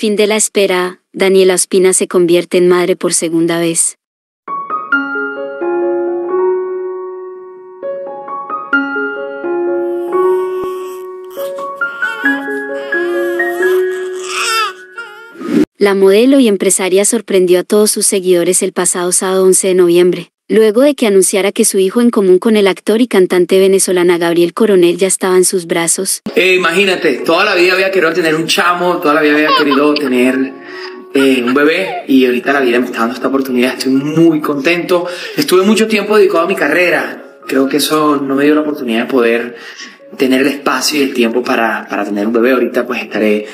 Fin de la espera, Daniela Ospina se convierte en madre por segunda vez. La modelo y empresaria sorprendió a todos sus seguidores el pasado sábado 11 de noviembre, Luego de que anunciara que su hijo en común con el actor y cantante venezolana Gabriel Coronel ya estaba en sus brazos. Eh, imagínate, toda la vida había querido tener un chamo, toda la vida había querido tener eh, un bebé y ahorita la vida me está dando esta oportunidad. Estoy muy contento. Estuve mucho tiempo dedicado a mi carrera. Creo que eso no me dio la oportunidad de poder tener el espacio y el tiempo para, para tener un bebé. Ahorita pues estaré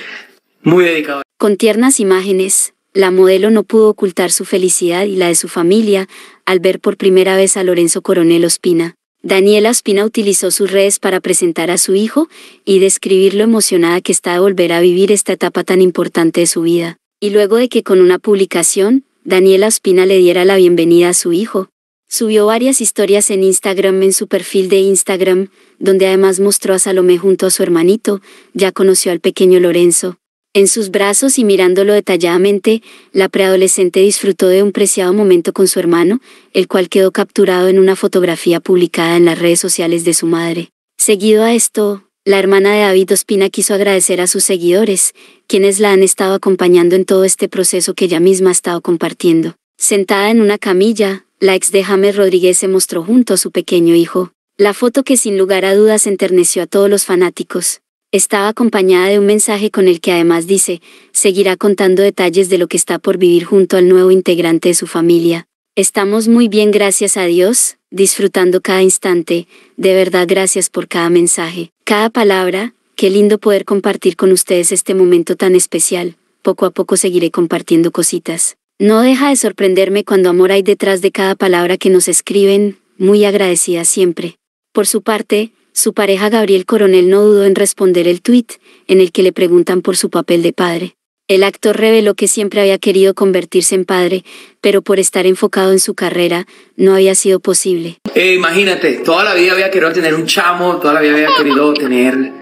muy dedicado. Con tiernas imágenes, la modelo no pudo ocultar su felicidad y la de su familia al ver por primera vez a Lorenzo Coronel Ospina. Daniela Ospina utilizó sus redes para presentar a su hijo y describir lo emocionada que está de volver a vivir esta etapa tan importante de su vida. Y luego de que con una publicación, Daniela Ospina le diera la bienvenida a su hijo, Subió varias historias en Instagram en su perfil de Instagram, donde además mostró a Salomé junto a su hermanito, ya conoció al pequeño Lorenzo. En sus brazos y mirándolo detalladamente, la preadolescente disfrutó de un preciado momento con su hermano, el cual quedó capturado en una fotografía publicada en las redes sociales de su madre. Seguido a esto, la hermana de David Ospina quiso agradecer a sus seguidores, quienes la han estado acompañando en todo este proceso que ella misma ha estado compartiendo. Sentada en una camilla, la ex de James Rodríguez se mostró junto a su pequeño hijo. La foto que sin lugar a dudas enterneció a todos los fanáticos estaba acompañada de un mensaje con el que además dice, seguirá contando detalles de lo que está por vivir junto al nuevo integrante de su familia. Estamos muy bien gracias a Dios, disfrutando cada instante, de verdad gracias por cada mensaje, cada palabra, qué lindo poder compartir con ustedes este momento tan especial, poco a poco seguiré compartiendo cositas. No deja de sorprenderme cuando amor hay detrás de cada palabra que nos escriben, muy agradecida siempre. Por su parte, su pareja Gabriel Coronel no dudó en responder el tuit, en el que le preguntan por su papel de padre. El actor reveló que siempre había querido convertirse en padre, pero por estar enfocado en su carrera no había sido posible. Eh, imagínate, toda la vida había querido tener un chamo, toda la vida había querido tener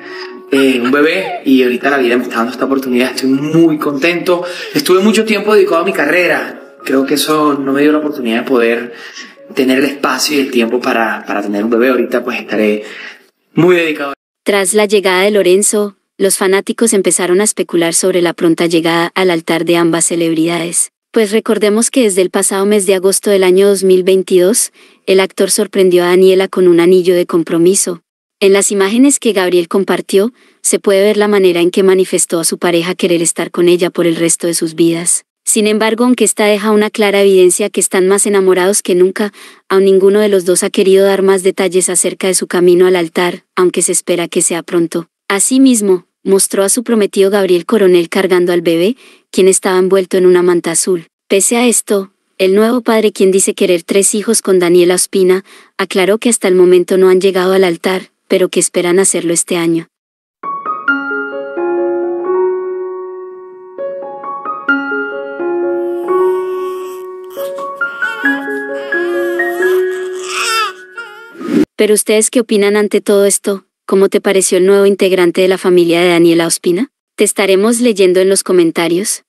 eh, un bebé y ahorita la vida me está dando esta oportunidad. Estoy muy contento. Estuve mucho tiempo dedicado a mi carrera. Creo que eso no me dio la oportunidad de poder tener el espacio y el tiempo para, para tener un bebé. Ahorita pues estaré muy dedicado. Tras la llegada de Lorenzo, los fanáticos empezaron a especular sobre la pronta llegada al altar de ambas celebridades. Pues recordemos que desde el pasado mes de agosto del año 2022, el actor sorprendió a Daniela con un anillo de compromiso. En las imágenes que Gabriel compartió, se puede ver la manera en que manifestó a su pareja querer estar con ella por el resto de sus vidas. Sin embargo, aunque esta deja una clara evidencia que están más enamorados que nunca, aún ninguno de los dos ha querido dar más detalles acerca de su camino al altar, aunque se espera que sea pronto. Asimismo, mostró a su prometido Gabriel Coronel cargando al bebé, quien estaba envuelto en una manta azul. Pese a esto, el nuevo padre, quien dice querer tres hijos con Daniela Ospina, aclaró que hasta el momento no han llegado al altar, pero que esperan hacerlo este año. Pero ustedes qué opinan ante todo esto, ¿cómo te pareció el nuevo integrante de la familia de Daniela Ospina? Te estaremos leyendo en los comentarios.